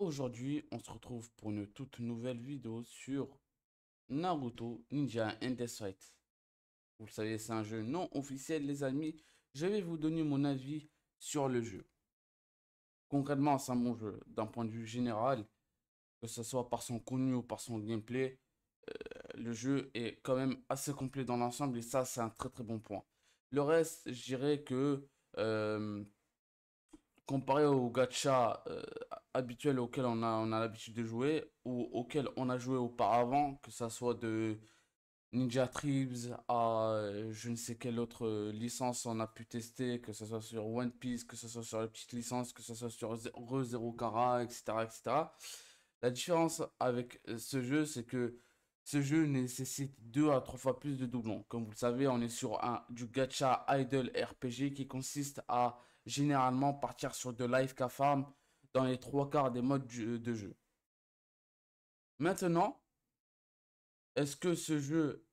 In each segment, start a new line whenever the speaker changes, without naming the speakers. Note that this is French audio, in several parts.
Aujourd'hui, on se retrouve pour une toute nouvelle vidéo sur Naruto Ninja Endless Fight. Vous le savez, c'est un jeu non officiel, les amis. Je vais vous donner mon avis sur le jeu. Concrètement, c'est un bon jeu. D'un point de vue général, que ce soit par son contenu ou par son gameplay, euh, le jeu est quand même assez complet dans l'ensemble et ça, c'est un très très bon point. Le reste, je dirais que euh, comparé au gacha euh, habituel auquel on a, on a l'habitude de jouer ou auquel on a joué auparavant, que ça soit de Ninja Tribes à euh, je ne sais quelle autre euh, licence on a pu tester, que ce soit sur One Piece, que ce soit sur les petites licences, que ce soit sur Re Zero Kara, etc., etc. La différence avec euh, ce jeu, c'est que ce jeu nécessite deux à trois fois plus de doublons. Comme vous le savez, on est sur un, du gacha idle RPG qui consiste à généralement partir sur de live farm dans les trois quarts des modes de jeu. Maintenant, est-ce que ce jeu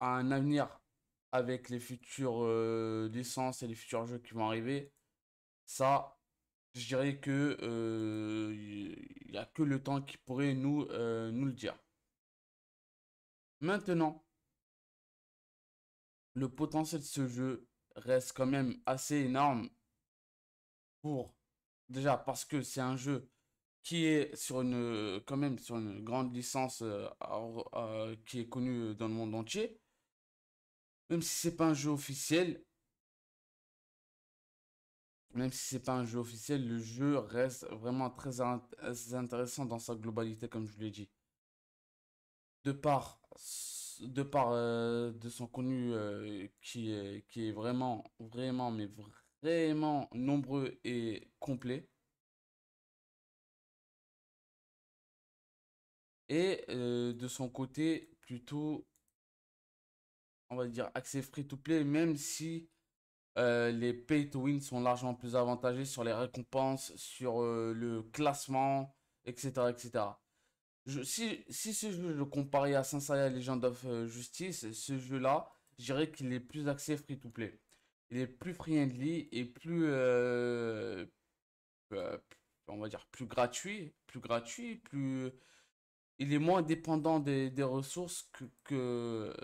a un avenir avec les futures euh, licences et les futurs jeux qui vont arriver Ça, je dirais que il euh, n'y a que le temps qui pourrait nous, euh, nous le dire. Maintenant, le potentiel de ce jeu reste quand même assez énorme pour Déjà parce que c'est un jeu qui est sur une quand même sur une grande licence euh, euh, qui est connue dans le monde entier. Même si c'est pas un jeu officiel, même si c'est pas un jeu officiel, le jeu reste vraiment très, intéressant dans sa globalité, comme je l'ai dit. De par, de par euh, de son connu qui est qui est vraiment vraiment mais vraiment vraiment nombreux et complet
Et euh, de son côté,
plutôt, on va dire, accès free-to-play, même si euh, les pay-to-win sont largement plus avantagés sur les récompenses, sur euh, le classement, etc. etc. si, si ce jeu, je le comparais à saint Legend of Justice, ce jeu-là, je dirais qu'il est plus accès free-to-play il est plus friendly et plus, euh, bah, on va dire, plus gratuit, plus gratuit, plus, il est moins dépendant des, ressources que, que,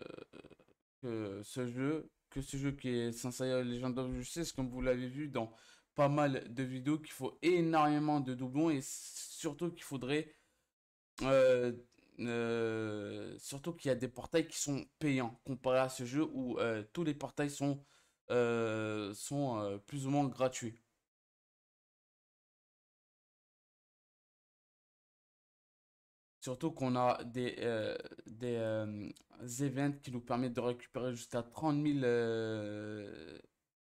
ce jeu, que ce jeu qui est Sensei Legend of Justice, comme vous l'avez vu dans pas mal de vidéos, qu'il faut énormément de doublons et surtout qu'il faudrait, euh, euh, surtout qu'il y a des portails qui sont payants comparé à ce jeu où tous les portails sont euh, sont euh, plus ou moins gratuits. Surtout qu'on a des, euh, des events qui nous permettent de récupérer jusqu'à 30 000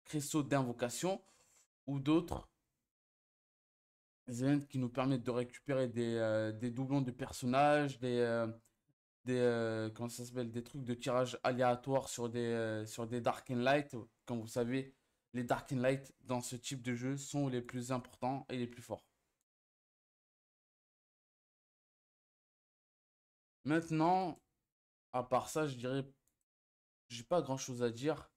cristaux d'invocation ou d'autres. events qui nous permettent de récupérer des, des doublons de personnages, des, des, comment ça des trucs de tirage aléatoire sur des, sur des Dark and Light. Comme vous savez, les Dark and Light dans ce type de jeu sont les plus importants et les plus forts.
Maintenant,
à part ça, je dirais, j'ai pas grand chose à dire.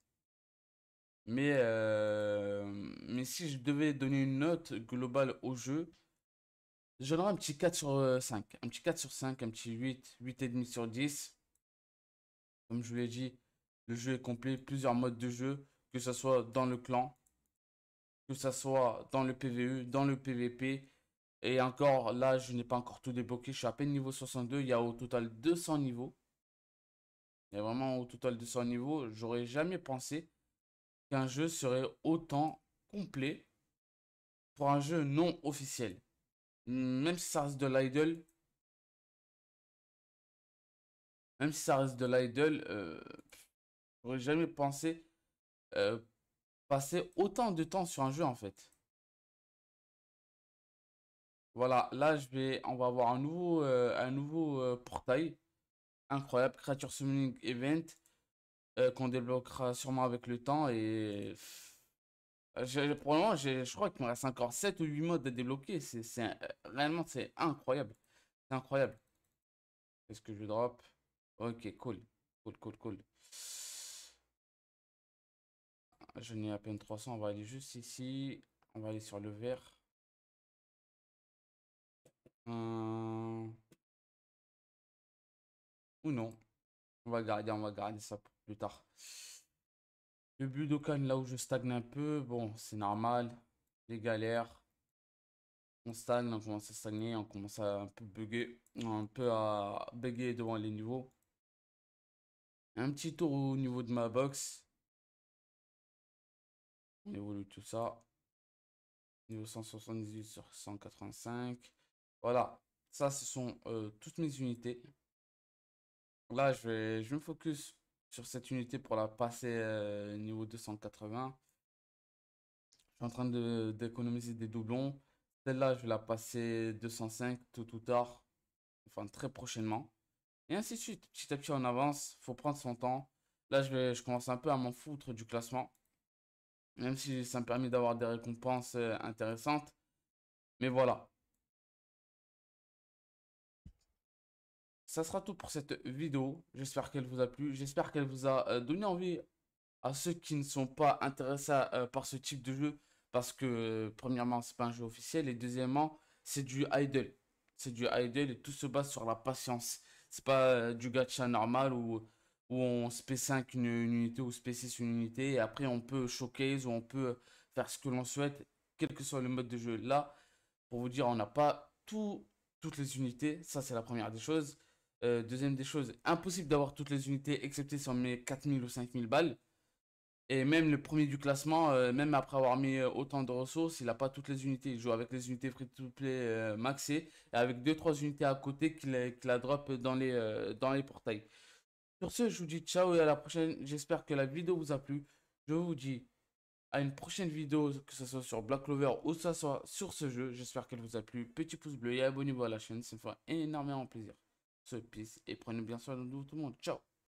Mais, euh, mais si je devais donner une note globale au jeu, Je un petit 4 sur 5. Euh, un petit 4 sur 5, un petit 8, 8,5 sur 10. Comme je vous l'ai dit, le jeu est complet, plusieurs modes de jeu que ce soit dans le clan, que ce soit dans le PVE, dans le PVP. Et encore, là, je n'ai pas encore tout débloqué. Je suis à peine niveau 62. Il y a au total 200 niveaux. Il y a vraiment au total 200 niveaux. J'aurais jamais pensé qu'un jeu serait autant complet pour un jeu non officiel.
Même si ça reste de l'idle. Même si ça reste de l'idle, euh, j'aurais jamais pensé euh,
passer autant de temps sur un jeu en fait. Voilà, là je vais, on va avoir un nouveau, euh, un nouveau euh, portail incroyable, créature Summoning Event, qu'on débloquera sûrement avec le temps et je, probablement, je, je crois qu'il me reste encore 7 ou 8 modes à débloquer. C'est, réellement, c'est incroyable. C'est incroyable. Est-ce que je drop Ok, cool. Cool, cool, cool. Je n'ai à peine 300. On va aller juste ici. On va aller sur le vert.
Euh, ou non.
On va garder, on va garder ça pour plus tard. Le but Budokan, là où je stagne un peu, bon, c'est normal. Les galères. On stagne, on commence à stagner, on commence à un peu bugger, un peu à bugger devant les niveaux. Un petit tour au niveau de ma box.
On évolue tout ça. Niveau 178 sur 185.
Voilà. Ça, ce sont euh, toutes mes unités. Là, je vais, je me focus sur cette unité pour la passer euh, niveau 280. Je suis en train d'économiser des doublons. Celle-là, je vais la passer 205 tout ou tard. Enfin, très prochainement. Et ainsi de suite. Petit à petit, on avance. faut prendre son temps. Là, je, vais, je commence un peu à m'en foutre du classement. Même si ça me permet d'avoir des récompenses euh, intéressantes. Mais voilà. Ça sera tout pour cette vidéo. J'espère qu'elle vous a plu. J'espère qu'elle vous a euh, donné envie à ceux qui ne sont pas intéressés euh, par ce type de jeu. Parce que, premièrement, c'est pas un jeu officiel. Et deuxièmement, c'est du idle. C'est du idle et tout se base sur la patience. C'est pas du gacha normal ou où on spé 5 une, unité ou sp 6 une unité, et après on peut showcase ou on peut euh, faire ce que l'on souhaite, quel que soit le mode de jeu. Là, pour vous dire, on n'a pas tout, toutes les unités, ça c'est la première des choses. Euh, deuxième des choses, impossible d'avoir toutes les unités, excepté si on met 4000 ou 5000 balles. Et même le premier du classement, euh, même après avoir mis autant de ressources, il n'a pas toutes les unités. Il joue avec les unités free-to-play maxées et avec 2-3 unités à côté qu'il qu la drop dans les, dans les portails. Sur ce, je vous dis ciao et à la prochaine. J'espère que la vidéo vous a plu. Je vous dis à une prochaine vidéo, que ce soit sur Black lover ou ça soit sur ce jeu. J'espère qu'elle vous a plu. Petit pouce bleu et abonnez-vous à la chaîne. Ça me fera énormément plaisir. Ce peace et prenez bien soin de
tout le monde. Ciao